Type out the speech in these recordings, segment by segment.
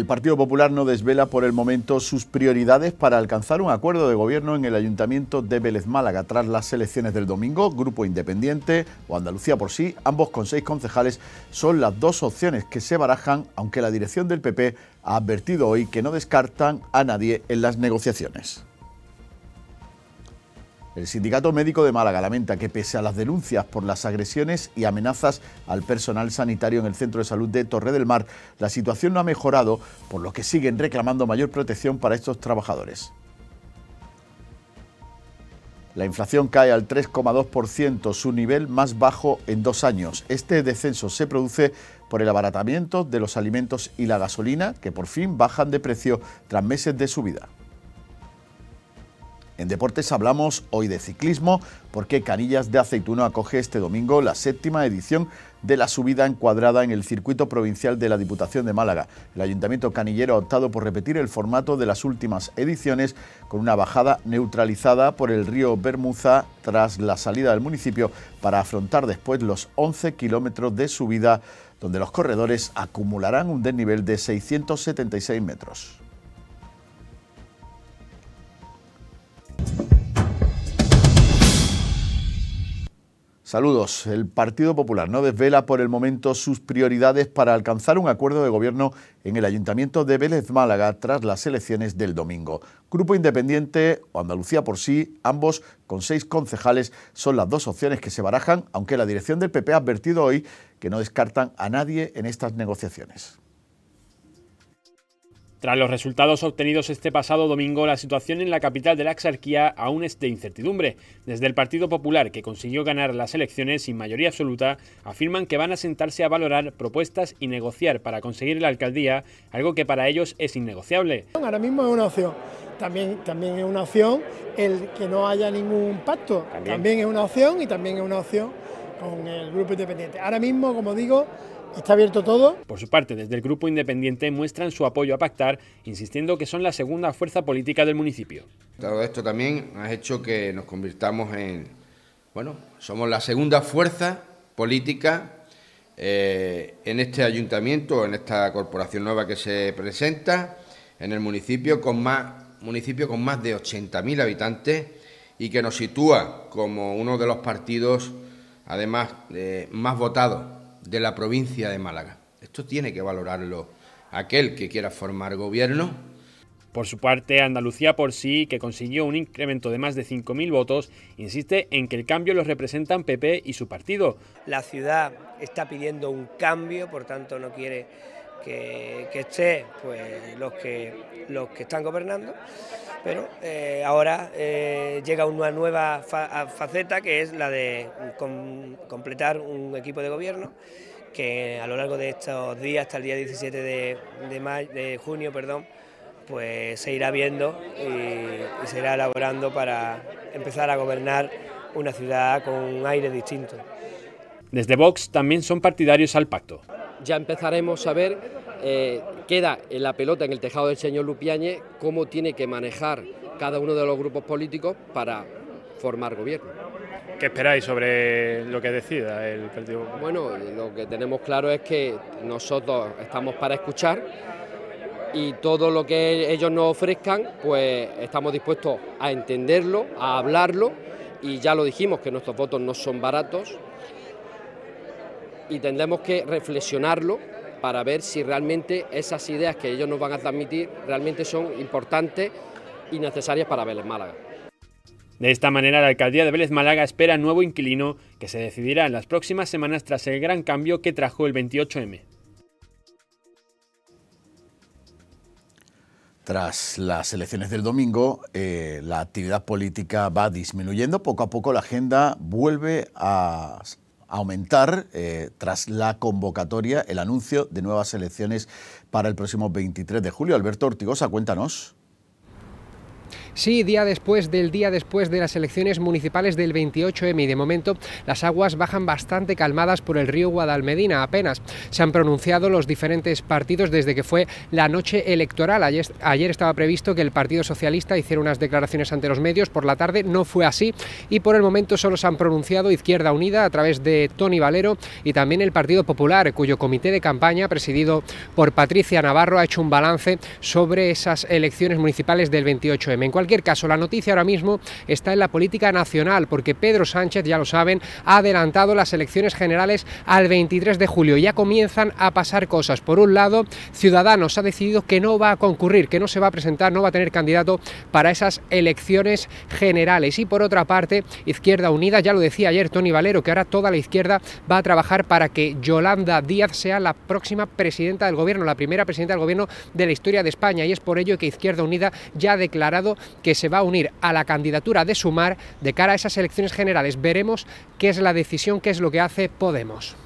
El Partido Popular no desvela por el momento sus prioridades para alcanzar un acuerdo de gobierno en el Ayuntamiento de Vélez Málaga tras las elecciones del domingo. Grupo Independiente o Andalucía por sí, ambos con seis concejales, son las dos opciones que se barajan, aunque la dirección del PP ha advertido hoy que no descartan a nadie en las negociaciones. El Sindicato Médico de Málaga lamenta que pese a las denuncias por las agresiones y amenazas al personal sanitario en el Centro de Salud de Torre del Mar, la situación no ha mejorado, por lo que siguen reclamando mayor protección para estos trabajadores. La inflación cae al 3,2%, su nivel más bajo en dos años. Este descenso se produce por el abaratamiento de los alimentos y la gasolina, que por fin bajan de precio tras meses de subida. En deportes hablamos hoy de ciclismo porque Canillas de Aceituno acoge este domingo la séptima edición de la subida encuadrada en el circuito provincial de la Diputación de Málaga. El Ayuntamiento Canillero ha optado por repetir el formato de las últimas ediciones con una bajada neutralizada por el río Bermuza tras la salida del municipio para afrontar después los 11 kilómetros de subida donde los corredores acumularán un desnivel de 676 metros. Saludos. El Partido Popular no desvela por el momento sus prioridades para alcanzar un acuerdo de gobierno en el Ayuntamiento de Vélez Málaga tras las elecciones del domingo. Grupo Independiente o Andalucía por sí, ambos con seis concejales, son las dos opciones que se barajan, aunque la dirección del PP ha advertido hoy que no descartan a nadie en estas negociaciones. Tras los resultados obtenidos este pasado domingo, la situación en la capital de la exarquía aún es de incertidumbre. Desde el Partido Popular, que consiguió ganar las elecciones sin mayoría absoluta, afirman que van a sentarse a valorar propuestas y negociar para conseguir la alcaldía, algo que para ellos es innegociable. Ahora mismo es una opción. También, también es una opción el que no haya ningún pacto. También. también es una opción y también es una opción con el grupo independiente. Ahora mismo, como digo, ¿Está abierto todo? Por su parte, desde el grupo independiente muestran su apoyo a Pactar, insistiendo que son la segunda fuerza política del municipio. Todo esto también ha hecho que nos convirtamos en, bueno, somos la segunda fuerza política eh, en este ayuntamiento, en esta corporación nueva que se presenta, en el municipio con más, municipio con más de 80.000 habitantes y que nos sitúa como uno de los partidos, además, eh, más votados de la provincia de Málaga. Esto tiene que valorarlo aquel que quiera formar gobierno. Por su parte, Andalucía por sí, que consiguió un incremento de más de 5.000 votos, insiste en que el cambio lo representan PP y su partido. La ciudad está pidiendo un cambio, por tanto no quiere que, que esté pues los que los que están gobernando pero eh, ahora eh, llega una nueva faceta que es la de completar un equipo de gobierno que a lo largo de estos días hasta el día 17 de, mayo, de junio perdón pues se irá viendo y, y se irá elaborando para empezar a gobernar una ciudad con un aire distinto. Desde Vox también son partidarios al pacto ya empezaremos a ver, eh, queda en la pelota, en el tejado del señor Lupiáñez, cómo tiene que manejar cada uno de los grupos políticos para formar gobierno. ¿Qué esperáis sobre lo que decida el Partido Bueno, lo que tenemos claro es que nosotros estamos para escuchar y todo lo que ellos nos ofrezcan, pues estamos dispuestos a entenderlo, a hablarlo y ya lo dijimos que nuestros votos no son baratos y tendremos que reflexionarlo para ver si realmente esas ideas que ellos nos van a transmitir realmente son importantes y necesarias para Vélez Málaga. De esta manera, la alcaldía de Vélez Málaga espera nuevo inquilino que se decidirá en las próximas semanas tras el gran cambio que trajo el 28M. Tras las elecciones del domingo, eh, la actividad política va disminuyendo. Poco a poco la agenda vuelve a aumentar eh, tras la convocatoria el anuncio de nuevas elecciones para el próximo 23 de julio. Alberto Ortigosa, cuéntanos. Sí, día después del día después de las elecciones municipales del 28M y de momento las aguas bajan bastante calmadas por el río Guadalmedina. Apenas se han pronunciado los diferentes partidos desde que fue la noche electoral. Ayer, ayer estaba previsto que el Partido Socialista hiciera unas declaraciones ante los medios. Por la tarde no fue así y por el momento solo se han pronunciado Izquierda Unida a través de Tony Valero y también el Partido Popular, cuyo comité de campaña, presidido por Patricia Navarro, ha hecho un balance sobre esas elecciones municipales del 28M cualquier caso, la noticia ahora mismo está en la política nacional, porque Pedro Sánchez, ya lo saben, ha adelantado las elecciones generales al 23 de julio. Ya comienzan a pasar cosas. Por un lado, Ciudadanos ha decidido que no va a concurrir, que no se va a presentar, no va a tener candidato para esas elecciones generales. Y por otra parte, Izquierda Unida, ya lo decía ayer Tony Valero, que ahora toda la izquierda va a trabajar para que Yolanda Díaz sea la próxima presidenta del gobierno, la primera presidenta del gobierno de la historia de España. Y es por ello que Izquierda Unida ya ha declarado que se va a unir a la candidatura de Sumar de cara a esas elecciones generales. Veremos qué es la decisión, qué es lo que hace Podemos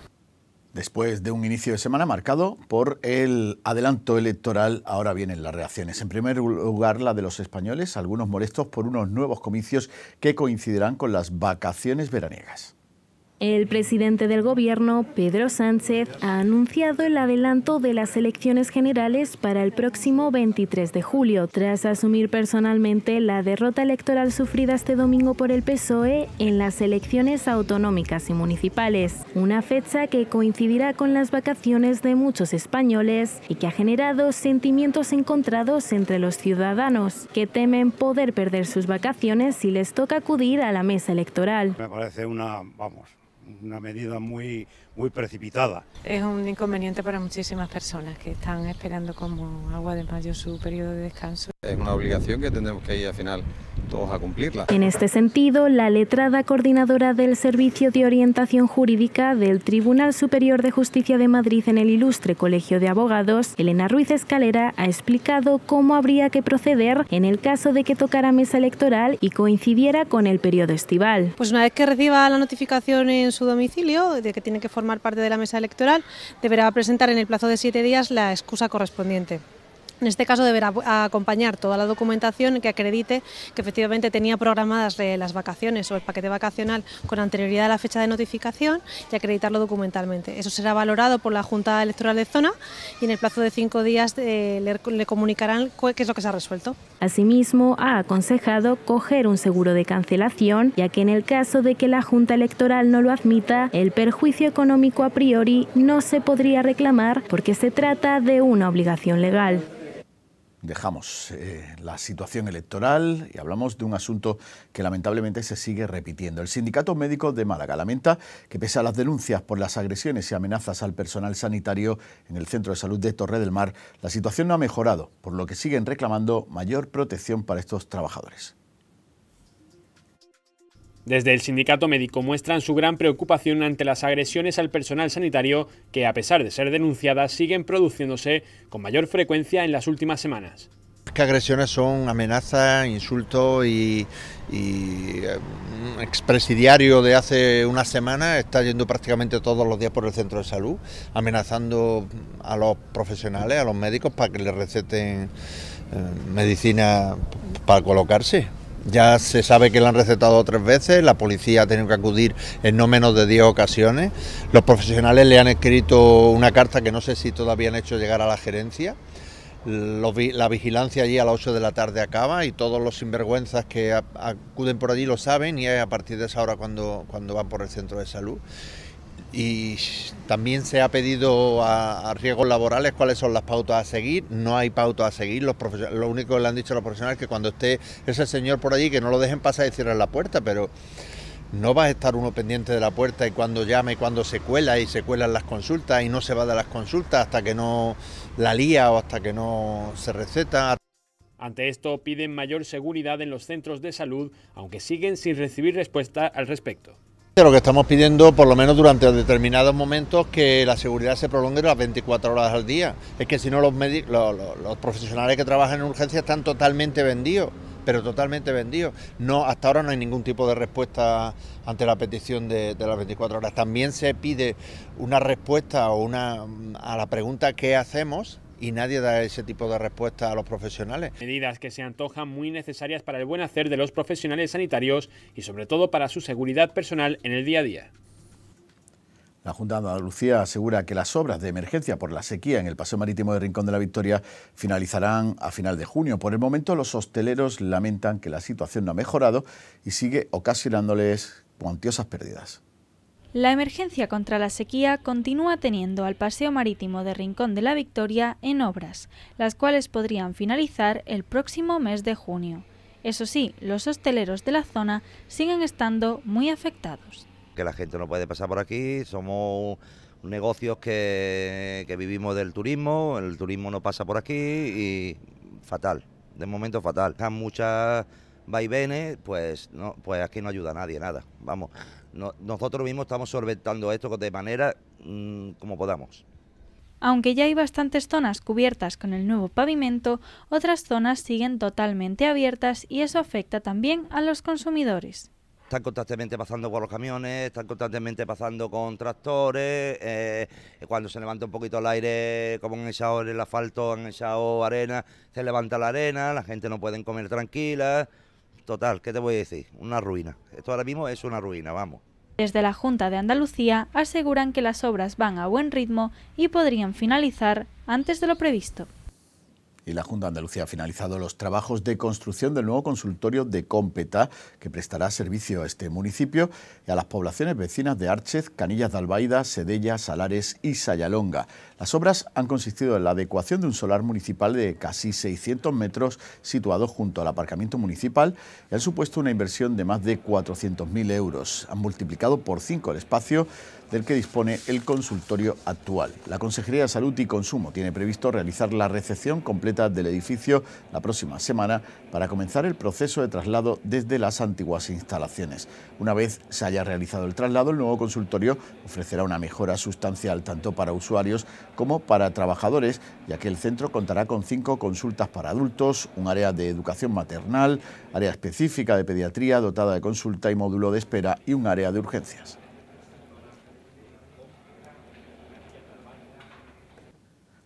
después de un inicio de semana marcado por el adelanto electoral, ahora vienen las reacciones. En primer lugar, la de los españoles, algunos molestos por unos nuevos comicios que coincidirán con las vacaciones veraniegas. El presidente del gobierno, Pedro Sánchez, ha anunciado el adelanto de las elecciones generales para el próximo 23 de julio, tras asumir personalmente la derrota electoral sufrida este domingo por el PSOE en las elecciones autonómicas y municipales, una fecha que coincidirá con las vacaciones de muchos españoles y que ha generado sentimientos encontrados entre los ciudadanos, que temen poder perder sus vacaciones si les toca acudir a la mesa electoral. Me parece una, vamos, una medida muy, muy precipitada. Es un inconveniente para muchísimas personas que están esperando como agua de mayo su periodo de descanso. Es una obligación que tenemos que ir al final todos a cumplirla. En este sentido, la letrada coordinadora del Servicio de Orientación Jurídica del Tribunal Superior de Justicia de Madrid en el Ilustre Colegio de Abogados, Elena Ruiz Escalera, ha explicado cómo habría que proceder en el caso de que tocara mesa electoral y coincidiera con el periodo estival. Pues una vez que reciba la notificación su domicilio, de que tiene que formar parte de la mesa electoral, deberá presentar en el plazo de siete días la excusa correspondiente. En este caso deberá acompañar toda la documentación que acredite que efectivamente tenía programadas eh, las vacaciones o el paquete vacacional con anterioridad a la fecha de notificación y acreditarlo documentalmente. Eso será valorado por la Junta Electoral de Zona y en el plazo de cinco días eh, le, comunicarán qué es lo que se ha resuelto. Asimismo, ha aconsejado coger un seguro de cancelación, ya que en el caso de que la Junta Electoral no lo admita, el perjuicio económico a priori no se podría reclamar porque se trata de una obligación legal dejamos eh, la situación electoral y hablamos de un asunto que lamentablemente se sigue repitiendo. El Sindicato Médico de Málaga lamenta que pese a las denuncias por las agresiones y amenazas al personal sanitario en el Centro de Salud de Torre del Mar, la situación no ha mejorado, por lo que siguen reclamando mayor protección para estos trabajadores. Desde el sindicato médico muestran su gran preocupación ante las agresiones al personal sanitario que, a pesar de ser denunciadas, siguen produciéndose con mayor frecuencia en las últimas semanas. Que agresiones son amenazas, insultos y, un eh, expresidiario de hace una semana está yendo prácticamente todos los días por el centro de salud amenazando a los profesionales, a los médicos para que le receten eh, medicina para colocarse. Ya se sabe que la han recetado tres veces, la policía ha tenido que acudir en no menos de 10 ocasiones. Los profesionales le han escrito una carta que no sé si todavía han hecho llegar a la gerencia. la vigilancia allí a las 8 de la tarde acaba y todos los sinvergüenzas que acuden por allí lo saben y es a partir de esa hora cuando, cuando van por el centro de salud. Y también se ha pedido a, riesgos laborales cuáles son las pautas a seguir. No hay pautas a seguir. lo único que le han dicho a los profesionales es que cuando esté ese señor por allí, que no lo dejen pasar y cierren la puerta, pero no va a estar uno pendiente de la puerta y cuando llame, y cuando se cuela y se cuelan las consultas y no se va de las consultas hasta que no la lía o hasta que no se receta. Ante esto piden mayor seguridad en los centros de salud, aunque siguen sin recibir respuesta al respecto. Lo que estamos pidiendo, por lo menos durante determinados momentos, que la seguridad se prolongue las 24 horas al día. Es que si no, los, los, profesionales que trabajan en urgencias están totalmente vendidos, pero totalmente vendidos. No, hasta ahora no hay ningún tipo de respuesta ante la petición de, las 24 horas. También se pide una respuesta o a la pregunta que hacemos y nadie da ese tipo de respuesta a los profesionales. Medidas que se antojan muy necesarias para el buen hacer de los profesionales sanitarios y sobre todo para su seguridad personal en el día a día. La Junta de Andalucía asegura que las obras de emergencia por la sequía en el paseo marítimo de Rincón de la Victoria finalizarán a final de junio. Por el momento los hosteleros lamentan que la situación no ha mejorado y sigue ocasionándoles cuantiosas pérdidas. La emergencia contra la sequía continúa teniendo al Paseo Marítimo de Rincón de la Victoria en obras, las cuales podrían finalizar el próximo mes de junio. Eso sí, los hosteleros de la zona siguen estando muy afectados. Que la gente no puede pasar por aquí, somos negocios que, vivimos del turismo, el turismo no pasa por aquí y fatal, de momento fatal. muchas vaivenes, pues, no, pues aquí no ayuda a nadie, nada. Vamos, nosotros mismos estamos solventando esto de manera mm, como podamos. Aunque ya hay bastantes zonas cubiertas con el nuevo pavimento, otras zonas siguen totalmente abiertas y eso afecta también a los consumidores. Están constantemente pasando por los camiones, están constantemente pasando con tractores, eh, eh, cuando se levanta un poquito el aire, como han echado el asfalto, han echado arena, se levanta la arena, la gente no puede comer tranquila, total, ¿qué te voy a decir? Una ruina. Esto ahora mismo es una ruina, vamos. Desde la Junta de Andalucía aseguran que las obras van a buen ritmo y podrían finalizar antes de lo previsto y la Junta de Andalucía ha finalizado los trabajos de construcción del nuevo consultorio de Cómpeta, que prestará servicio a este municipio y a las poblaciones vecinas de Archez, Canillas de Albaida, Sedella, Salares y Sayalonga. Las obras han consistido en la adecuación de un solar municipal de casi 600 metros situado junto al aparcamiento municipal y han supuesto una inversión de más de 400.000 euros. Han multiplicado por 5 el espacio del que dispone el consultorio actual. La Consejería de Salud y Consumo tiene previsto realizar la recepción completa del edificio la próxima semana para comenzar el proceso de traslado desde las antiguas instalaciones. Una vez se haya realizado el traslado, el nuevo consultorio ofrecerá una mejora sustancial tanto para usuarios como para trabajadores, ya que el centro contará con cinco consultas para adultos, un área de educación maternal, área específica de pediatría dotada de consulta y módulo de espera y un área de urgencias.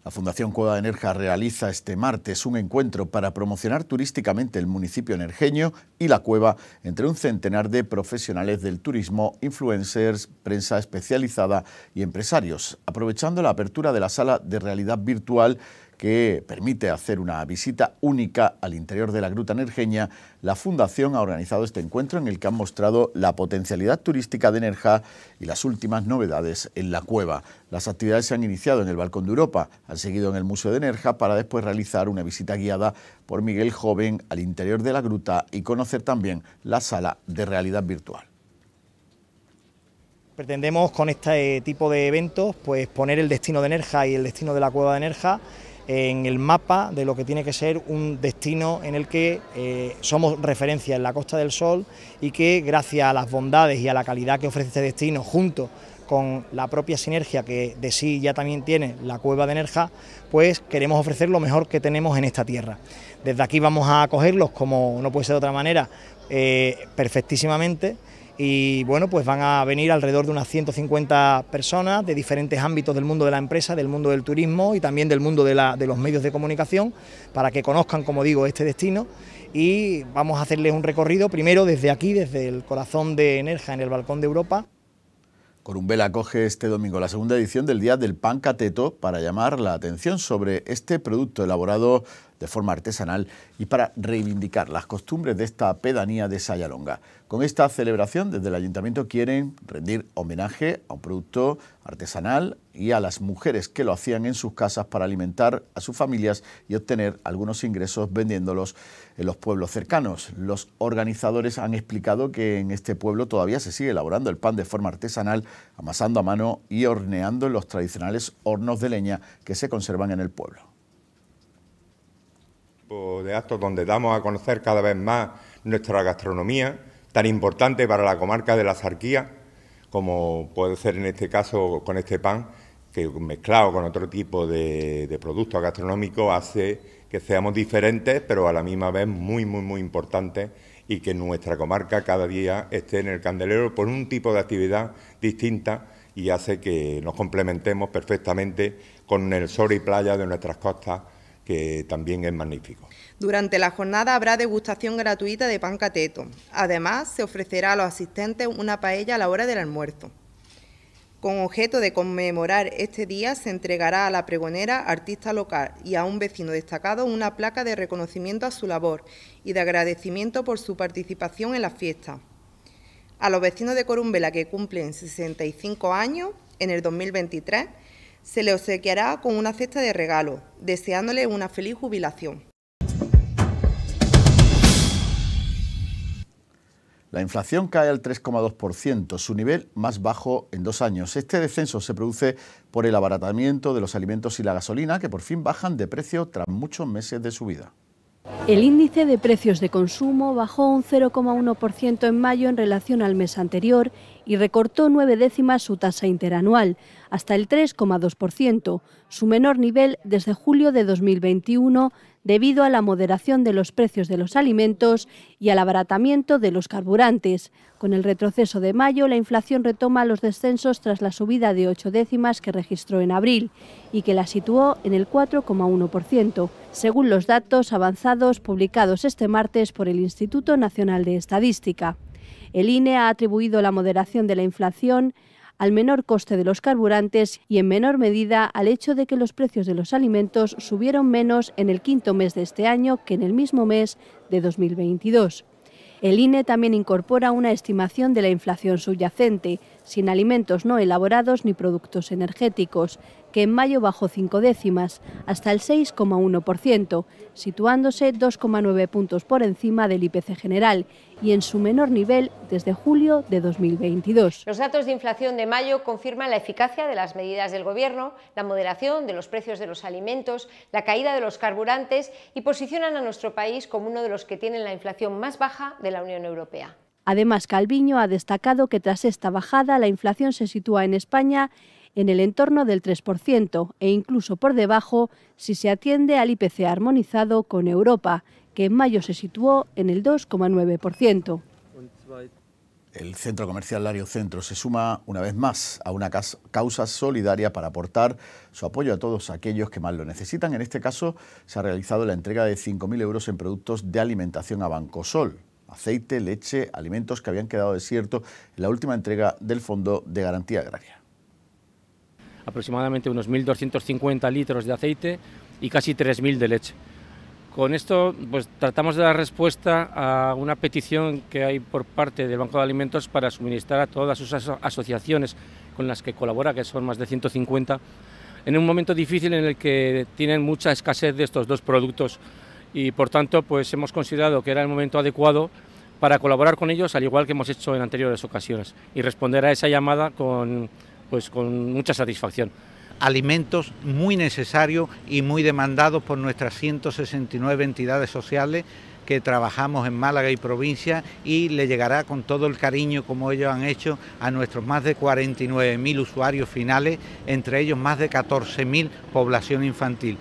La Fundación Cueva de Nerja realiza este martes un encuentro para promocionar turísticamente el municipio energeño y la cueva entre un centenar de profesionales del turismo, influencers, prensa especializada y empresarios, aprovechando la apertura de la sala de realidad virtual que permite hacer una visita única al interior de la Gruta Nergeña, la Fundación ha organizado este encuentro en el que han mostrado la potencialidad turística de Nerja y las últimas novedades en la cueva. Las actividades se han iniciado en el Balcón de Europa, han seguido en el Museo de Nerja para después realizar una visita guiada por Miguel Joven al interior de la gruta y conocer también la sala de realidad virtual. Pretendemos con este tipo de eventos pues poner el destino de Nerja y el destino de la cueva de Nerja en el mapa de lo que tiene que ser un destino en el que eh, somos referencia en la Costa del Sol y que gracias a las bondades y a la calidad que ofrece este destino junto con la propia sinergia que de sí ya también tiene la cueva de Nerja, pues queremos ofrecer lo mejor que tenemos en esta tierra. Desde aquí vamos a acogerlos como no puede ser de otra manera, eh, perfectísimamente y bueno, pues van a venir alrededor de unas 150 personas de diferentes ámbitos del mundo de la empresa, del mundo del turismo y también del mundo de, los medios de comunicación para que conozcan, como digo, este destino y vamos a hacerles un recorrido primero desde aquí, desde el corazón de Enerja, en el balcón de Europa. Corumbela acoge este domingo la segunda edición del Día del Pan Cateto para llamar la atención sobre este producto elaborado de forma artesanal y para reivindicar las costumbres de esta pedanía de Sayalonga. Con esta celebración desde el ayuntamiento quieren rendir homenaje a un producto artesanal y a las mujeres que lo hacían en sus casas para alimentar a sus familias y obtener algunos ingresos vendiéndolos en los pueblos cercanos. Los organizadores han explicado que en este pueblo todavía se sigue elaborando el pan de forma artesanal, amasando a mano y horneando en los tradicionales hornos de leña que se conservan en el pueblo de actos donde damos a conocer cada vez más nuestra gastronomía, tan importante para la comarca de la Arquías... como puede ser en este caso con este pan, que mezclado con otro tipo de, productos gastronómicos hace que seamos diferentes, pero a la misma vez muy, muy, muy importante y que nuestra comarca cada día esté en el candelero por un tipo de actividad distinta y hace que nos complementemos perfectamente con el sol y playa de nuestras costas que también es magnífico. Durante la jornada habrá degustación gratuita de pan cateto. Además, se ofrecerá a los asistentes una paella a la hora del almuerzo. Con objeto de conmemorar este día, se entregará a la pregonera, artista local y a un vecino destacado una placa de reconocimiento a su labor y de agradecimiento por su participación en la fiesta. A los vecinos de Corumbela que cumplen 65 años en el 2023, se le obsequiará con una cesta de regalo, deseándole una feliz jubilación. La inflación cae al 3,2%, su nivel más bajo en dos años. Este descenso se produce por el abaratamiento de los alimentos y la gasolina, que por fin bajan de precio tras muchos meses de subida. El índice de precios de consumo bajó un 0,1% en mayo en relación al mes anterior y recortó nueve décimas su tasa interanual, hasta el 3,2%, su menor nivel desde julio de 2021 debido a la moderación de los precios de los alimentos y al abaratamiento de los carburantes. Con el retroceso de mayo, la inflación retoma los descensos tras la subida de ocho décimas que registró en abril y que la situó en el 4,1%, según los datos avanzados publicados este martes por el Instituto Nacional de Estadística. El INE ha atribuido la moderación de la inflación al menor coste de los carburantes y en menor medida al hecho de que los precios de los alimentos subieron menos en el quinto mes de este año que en el mismo mes de 2022. El INE también incorpora una estimación de la inflación subyacente, sin alimentos no elaborados ni productos energéticos, que en mayo bajó cinco décimas, hasta el 6,1%, situándose 2,9 puntos por encima del IPC general y en su menor nivel desde julio de 2022. Los datos de inflación de mayo confirman la eficacia de las medidas del Gobierno, la moderación de los precios de los alimentos, la caída de los carburantes y posicionan a nuestro país como uno de los que tienen la inflación más baja de la Unión Europea. Además, Calviño ha destacado que tras esta bajada la inflación se sitúa en España en el entorno del 3% e incluso por debajo si se atiende al IPC armonizado con Europa, que en mayo se situó en el 2,9%. El centro comercial Lario Centro se suma una vez más a una causa solidaria para aportar su apoyo a todos aquellos que más lo necesitan. En este caso se ha realizado la entrega de 5.000 euros en productos de alimentación a Bancosol aceite, leche, alimentos que habían quedado desiertos en la última entrega del Fondo de Garantía Agraria. Aproximadamente unos 1.250 litros de aceite y casi 3.000 de leche. Con esto pues, tratamos de dar respuesta a una petición que hay por parte del Banco de Alimentos para suministrar a todas sus asociaciones con las que colabora, que son más de 150, en un momento difícil en el que tienen mucha escasez de estos dos productos y por tanto pues hemos considerado que era el momento adecuado para colaborar con ellos al igual que hemos hecho en anteriores ocasiones y responder a esa llamada con, pues, con mucha satisfacción alimentos muy necesarios y muy demandados por nuestras 169 entidades sociales que trabajamos en Málaga y provincia y le llegará con todo el cariño como ellos han hecho a nuestros más de 49.000 usuarios finales, entre ellos más de 14.000 población infantil.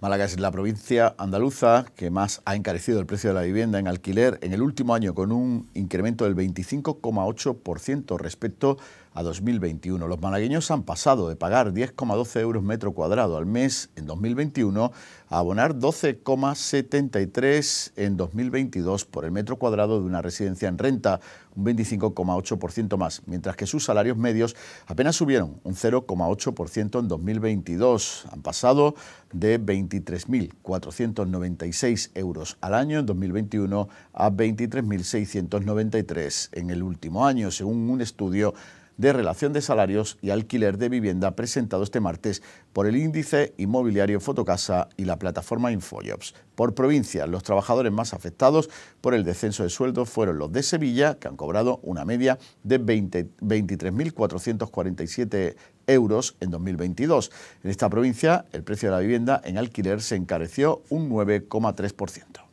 Málaga es la provincia andaluza que más ha encarecido el precio de la vivienda en alquiler en el último año con un incremento del 25,8% respecto a a 2021. Los malagueños han pasado de pagar 10,12 euros metro cuadrado al mes en 2021 a abonar 12,73 en 2022 por el metro cuadrado de una residencia en renta, un 25,8% más, mientras que sus salarios medios apenas subieron un 0,8% en 2022. Han pasado de 23.496 euros al año en 2021 a 23.693 en el último año, según un estudio de Relación de Salarios y Alquiler de Vivienda presentado este martes por el índice inmobiliario Fotocasa y la plataforma Infojobs. Por provincia, los trabajadores más afectados por el descenso de sueldos fueron los de Sevilla, que han cobrado una media de 23.447 euros en 2022. En esta provincia, el precio de la vivienda en alquiler se encareció un 9,3%.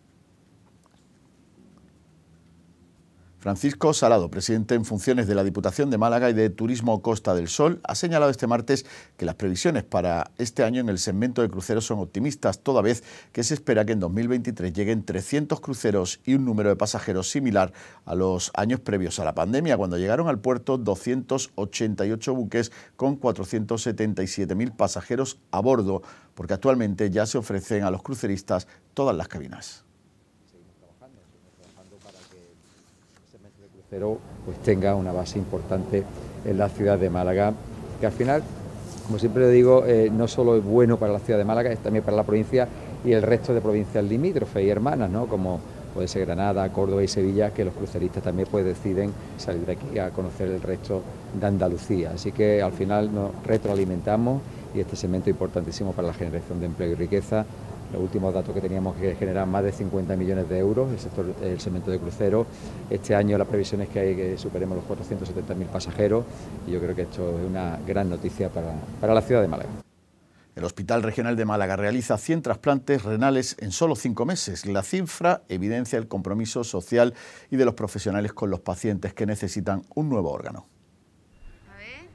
Francisco Salado, presidente en funciones de la Diputación de Málaga y de Turismo Costa del Sol, ha señalado este martes que las previsiones para este año en el segmento de cruceros son optimistas, toda vez que se espera que en 2023 lleguen 300 cruceros y un número de pasajeros similar a los años previos a la pandemia, cuando llegaron al puerto 288 buques con 477.000 pasajeros a bordo, porque actualmente ya se ofrecen a los cruceristas todas las cabinas. pero pues tenga una base importante en la ciudad de Málaga, que al final, como siempre digo, eh, no solo es bueno para la ciudad de Málaga, es también para la provincia y el resto de provincias limítrofes y hermanas, ¿no? como puede ser Granada, Córdoba y Sevilla, que los cruceristas también pues deciden salir de aquí a conocer el resto de Andalucía. Así que al final nos retroalimentamos y este segmento importantísimo para la generación de empleo y riqueza los últimos datos que teníamos que generar más de 50 millones de euros, el sector, el segmento de crucero. Este año las previsiones que, hay, que superemos los 470.000 pasajeros y yo creo que esto es una gran noticia para, para la ciudad de Málaga. El Hospital Regional de Málaga realiza 100 trasplantes renales en solo 5 meses. La cifra evidencia el compromiso social y de los profesionales con los pacientes que necesitan un nuevo órgano.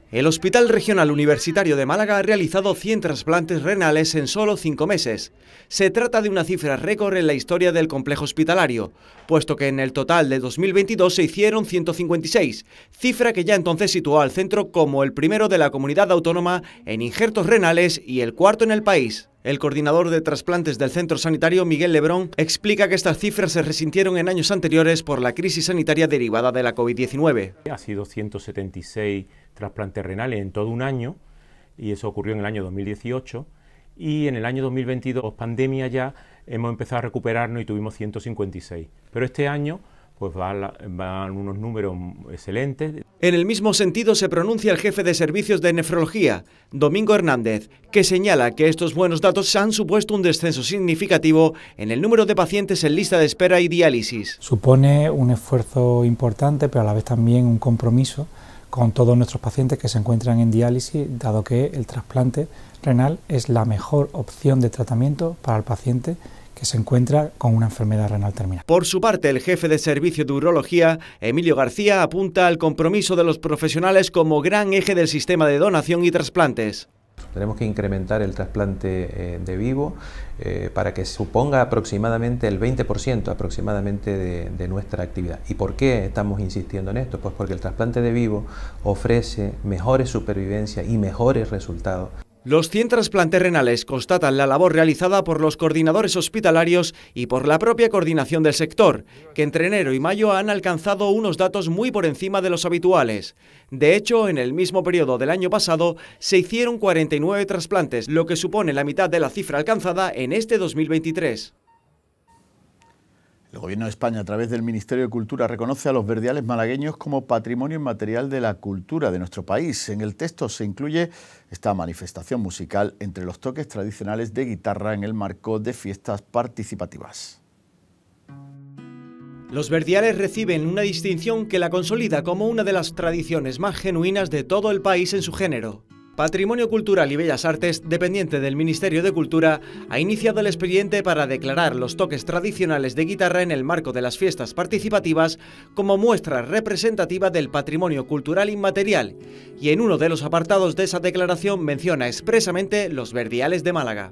El Hospital Regional Universitario de Málaga ha realizado 100 trasplantes renales en solo cinco meses. Se trata de una cifra récord en la historia del complejo hospitalario, puesto que en el total de 2022 se hicieron 156, cifra que ya entonces situó al centro como el primero de la comunidad autónoma en injertos renales y el cuarto en el país. El coordinador de trasplantes del centro sanitario, Miguel Lebrón, explica que estas cifras se resintieron en años anteriores por la crisis sanitaria derivada de la COVID-19. Ha sido 176 trasplantes renales en todo un año, y eso ocurrió en el año 2018, y en el año 2022, pandemia ya, hemos empezado a recuperarnos y tuvimos 156. Pero este año pues van, van, unos números excelentes. En el mismo sentido se pronuncia el jefe de servicios de nefrología, Domingo Hernández, que señala que estos buenos datos han supuesto un descenso significativo en el número de pacientes en lista de espera y diálisis. Supone un esfuerzo importante, pero a la vez también un compromiso con todos nuestros pacientes que se encuentran en diálisis, dado que el trasplante renal es la mejor opción de tratamiento para el paciente que se encuentra con una enfermedad renal terminal. Por su parte, el jefe de servicio de urología, Emilio García, apunta al compromiso de los profesionales como gran eje del sistema de donación y trasplantes. Tenemos que incrementar el trasplante eh, de vivo, eh, para que suponga aproximadamente el 20% aproximadamente de, de, nuestra actividad. ¿Y por qué estamos insistiendo en esto? Pues porque el trasplante de vivo ofrece mejores supervivencias y mejores resultados. Los 100 trasplantes renales constatan la labor realizada por los coordinadores hospitalarios y por la propia coordinación del sector, que entre enero y mayo han alcanzado unos datos muy por encima de los habituales. De hecho, en el mismo periodo del año pasado se hicieron 49 trasplantes, lo que supone la mitad de la cifra alcanzada en este 2023. El Gobierno de España, a través del Ministerio de Cultura, reconoce a los verdiales malagueños como patrimonio inmaterial de la cultura de nuestro país. En el texto se incluye esta manifestación musical entre los toques tradicionales de guitarra en el marco de fiestas participativas. Los verdiales reciben una distinción que la consolida como una de las tradiciones más genuinas de todo el país en su género. Patrimonio Cultural y Bellas Artes, dependiente del Ministerio de Cultura, ha iniciado el expediente para declarar los toques tradicionales de guitarra en el marco de las fiestas participativas como muestra representativa del patrimonio cultural inmaterial, y en uno de los apartados de esa declaración menciona expresamente los verdiales de Málaga.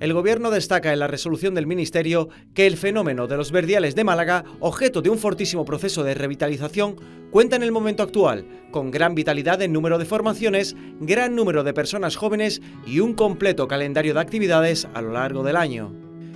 El Gobierno destaca en la resolución del Ministerio que el fenómeno de los verdiales de Málaga, objeto de un fortísimo proceso de revitalización, cuenta en el momento actual con gran vitalidad en número de formaciones, gran número de personas jóvenes y un completo calendario de actividades a lo largo del año.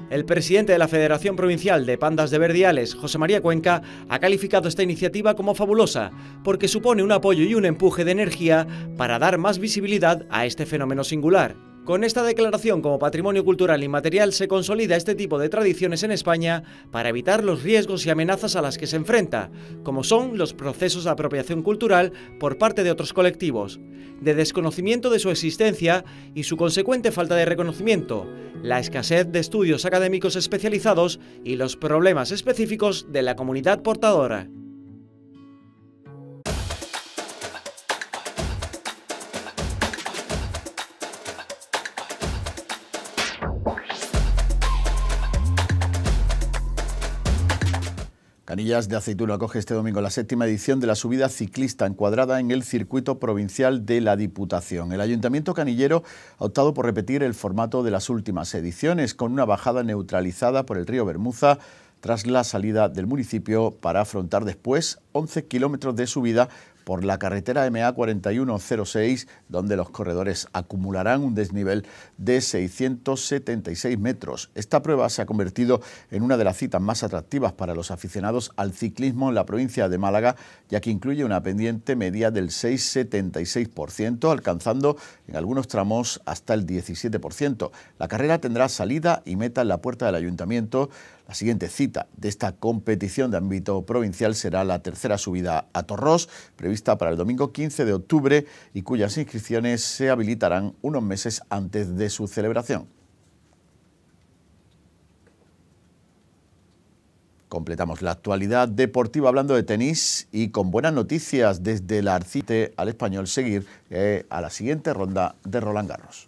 El presidente de la Federación Provincial de Pandas de Verdiales, José María Cuenca, ha calificado esta iniciativa como fabulosa, porque supone un apoyo y un empuje de energía para dar más visibilidad a este fenómeno singular. Con esta declaración como patrimonio cultural inmaterial se consolida este tipo de tradiciones en España para evitar los riesgos y amenazas a las que se enfrenta, como son los procesos de apropiación cultural por parte de otros colectivos, de desconocimiento de su existencia y su consecuente falta de reconocimiento, la escasez de estudios académicos especializados y los problemas específicos de la comunidad portadora. Canillas de Aceituno acoge este domingo la séptima edición de la subida ciclista encuadrada en el circuito provincial de la Diputación. El Ayuntamiento Canillero ha optado por repetir el formato de las últimas ediciones con una bajada neutralizada por el río Bermuza tras la salida del municipio para afrontar después 11 kilómetros de subida por la carretera MA 4106, donde los corredores acumularán un desnivel de 676 metros. Esta prueba se ha convertido en una de las citas más atractivas para los aficionados al ciclismo en la provincia de Málaga, ya que incluye una pendiente media del 6,76%, alcanzando en algunos tramos hasta el 17%. La carrera tendrá salida y meta en la puerta del ayuntamiento, la siguiente cita de esta competición de ámbito provincial será la tercera subida a Torros, prevista para el domingo 15 de octubre y cuyas inscripciones se habilitarán unos meses antes de su celebración. Completamos la actualidad deportiva hablando de tenis y con buenas noticias desde la Arcite al español seguir eh, a la siguiente ronda de Roland Garros.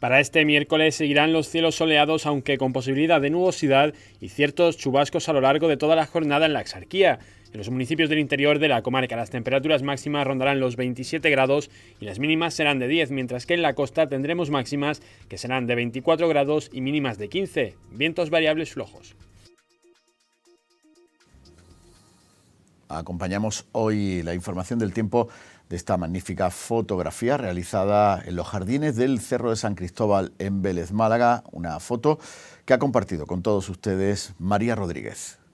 Para este miércoles seguirán los cielos soleados, aunque con posibilidad de nubosidad y ciertos chubascos a lo largo de toda la jornada en la exarquía. En los municipios del interior de la comarca las temperaturas máximas rondarán los 27 grados y las mínimas serán de 10, mientras que en la costa tendremos máximas que serán de 24 grados y mínimas de 15, vientos variables flojos. Acompañamos hoy la información del tiempo de esta magnífica fotografía realizada en los jardines del Cerro de San Cristóbal en Vélez, Málaga, una foto que ha compartido con todos ustedes María Rodríguez.